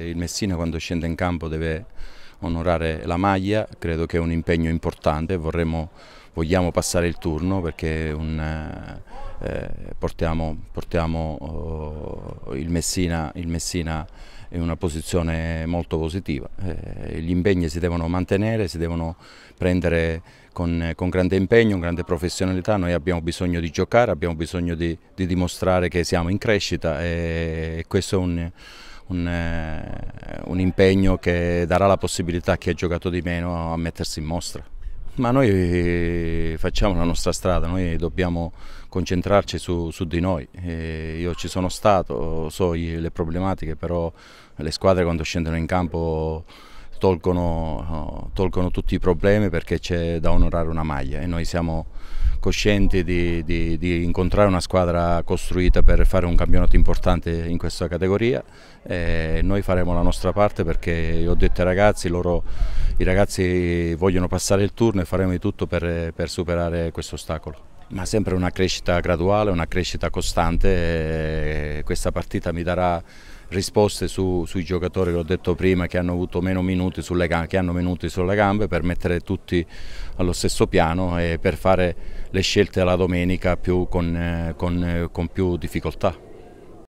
Il Messina quando scende in campo deve onorare la maglia, credo che è un impegno importante, Vorremmo, vogliamo passare il turno perché un, eh, eh, portiamo, portiamo oh, il, Messina, il, Messina, in una posizione molto positiva. Eh, gli impegni si devono mantenere, si devono prendere con, con, grande impegno, con grande professionalità, noi abbiamo bisogno di giocare, abbiamo bisogno di, di dimostrare che siamo in crescita e questo è un un, eh, un impegno che darà la possibilità a chi ha giocato di meno a mettersi in mostra. Ma noi facciamo la nostra strada, noi dobbiamo concentrarci su, su di noi. E io ci sono stato, so le problematiche, però le squadre quando scendono in campo tolgono, tolgono tutti i problemi perché c'è da onorare una maglia e noi siamo coscienti di, di, di, incontrare una squadra costruita per fare un campionato importante in questa categoria e noi faremo la nostra parte perché ho detto ai ragazzi, loro, i ragazzi vogliono passare il turno e faremo di tutto per, per superare questo ostacolo ma sempre una crescita graduale, una crescita costante. questa partita mi darà risposte su, sui giocatori, l'ho detto prima, che hanno avuto meno minuti sulle, che hanno minuti sulle gambe per mettere tutti allo stesso piano e per fare le scelte la domenica più con, eh, con, eh, con più difficoltà.